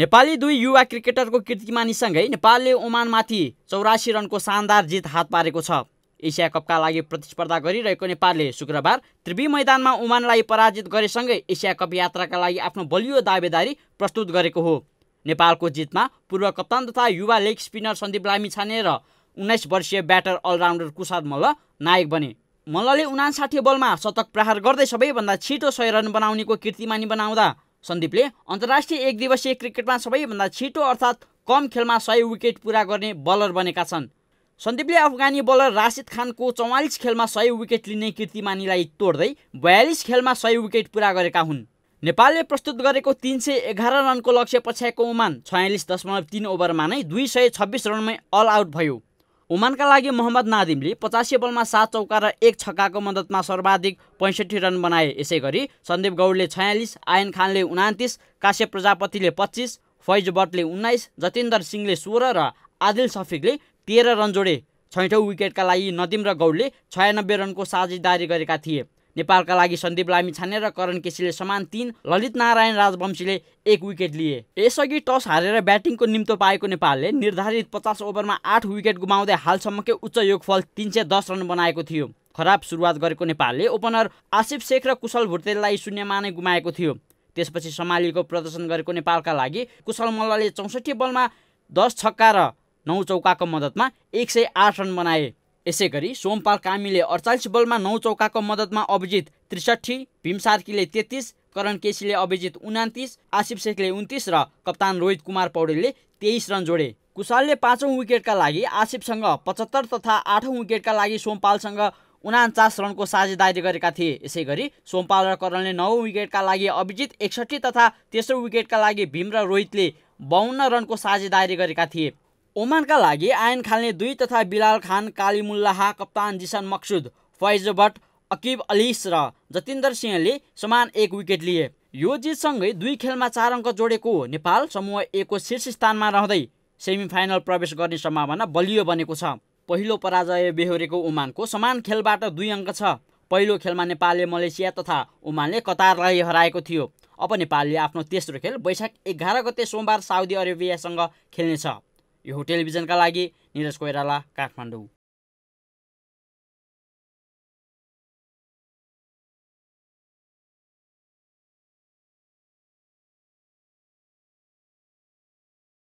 नेपाली दुई युवा क्रिकेटरको कीर्तिमानीसँगै नेपालले ओमानमाथि चौरासी रनको शानदार जित हात पारेको छ एसिया कपका लागि प्रतिस्पर्धा गरिरहेको नेपालले शुक्रबार त्रिवी मैदानमा ओमानलाई पराजित गरेसँगै एसिया कप यात्राका लागि आफ्नो बलियो दावेदारी प्रस्तुत गरेको हो नेपालको जितमा पूर्व कप्तान तथा युवा लेग स्पिनर सन्दीप लामी छाने र उन्नाइस वर्षीय ब्याटर अलराउन्डर कुसाद मल्ल नायक बने मल्लले उनासाठी बलमा शतक प्रहार गर्दै सबैभन्दा छिटो सय रन बनाउनेको कीर्तिमानी बनाउँदा सन्दीपले अन्तर्राष्ट्रिय एक दिवसीय क्रिकेटमा सबैभन्दा छिटो अर्थात् कम खेलमा सय विकेट पुरा गर्ने बलर बनेका छन् सन्दीपले अफगानी बलर राशिद खानको चौवालिस खेलमा सय विकेट लिने कीर्तिमानीलाई तोड्दै बयालिस खेलमा सय विकेट पुरा गरेका हुन् नेपालले प्रस्तुत गरेको तिन सय एघार रनको लक्ष्य पछ्याएको ओमान छयालिस दशमलव तिन ओभरमा नै दुई सय छब्बिस रनमै अल आउट भयो ओमानका लागि मोहम्मद नादिमले पचासी बलमा सात चौका र एक छक्काको मद्दतमा सर्वाधिक पैँसठी रन बनाए यसै गरी सन्दीप गौडले छयालिस आयन खानले उनातिस काश्य प्रजापतिले पच्चिस फैज बटले उन्नाइस जतिन्दर सिंहले सोह्र र आदिल सफिकले तेह्र रन जोडे छैठौँ विकेटका लागि नदिम र गौडले छयानब्बे रनको साझेदारी गरेका थिए नेपालका लागि सन्दीप लामी छाने र करण केसीले समान तिन ललित नारायण राजवंशीले एक विकेट लिए यसअघि टस हारेर ब्याटिङको निम्तो पाएको नेपालले निर्धारित पचास ओभरमा आठ विकेट गुमाउँदै हालसम्मकै उच्च योगफल तिन सय दस रन बनाएको थियो खराब सुरुवात गरेको नेपालले ओपनर आसिफ शेख र कुशल भुटेललाई शून्यमा नै गुमाएको थियो त्यसपछि सम्हालिएको प्रदर्शन गरेको नेपालका लागि कुशल मल्लले चौसठी बलमा दस छक्का र नौ चौकाको मद्दतमा एक सय आठ रन बनाए यसै गरी सोमपाल कामीले अडचालिस बलमा नौ चौकाको मद्दतमा अभिजित त्रिसठी भीम सार्कीले तेत्तिस करण केसीले अभिजित उनातिस आसिफ शेखले उन्तिस र कप्तान रोहित कुमार पौडेलले तेइस रन जोडे कुशालले पाँचौँ विकेटका लागि आसिफसँग पचहत्तर तथा आठौँ विकेटका लागि सोमपालसँग उनाचास रनको साझेदारी गरेका थिए यसै गरी सोमपाल र करणले नौ विकेटका लागि अभिजित एकसट्ठी तथा तेस्रो विकेटका लागि भीम र रोहितले बाहन्न रनको साझेदारी गरेका थिए ओमानका लागि आयन खाल्ने दुई तथा बिलाल खान कालीमुल्लाह कप्तान जिसन मक्सुद फैज भट्ट अकिब अलिस र जतिन्दर सिंहले समान एक विकेट लिए यो जितसँगै दुई खेलमा चार अङ्क जोडेको नेपाल समूह एकको शीर्ष स्थानमा रहँदै सेमिफाइनल प्रवेश गर्ने सम्भावना बलियो बनेको छ पहिलो पराजय बेहोरेको ओमानको समान खेलबाट दुई अङ्क छ पहिलो खेलमा नेपालले मलेसिया तथा ओमानले कतारलाई हराएको थियो अब नेपालले आफ्नो तेस्रो खेल वैशाख एघार गते सोमबार साउदी अरेबियासँग खेल्नेछ यो टेलिभिजनका लागि निरज कोइराला काठमाडौँ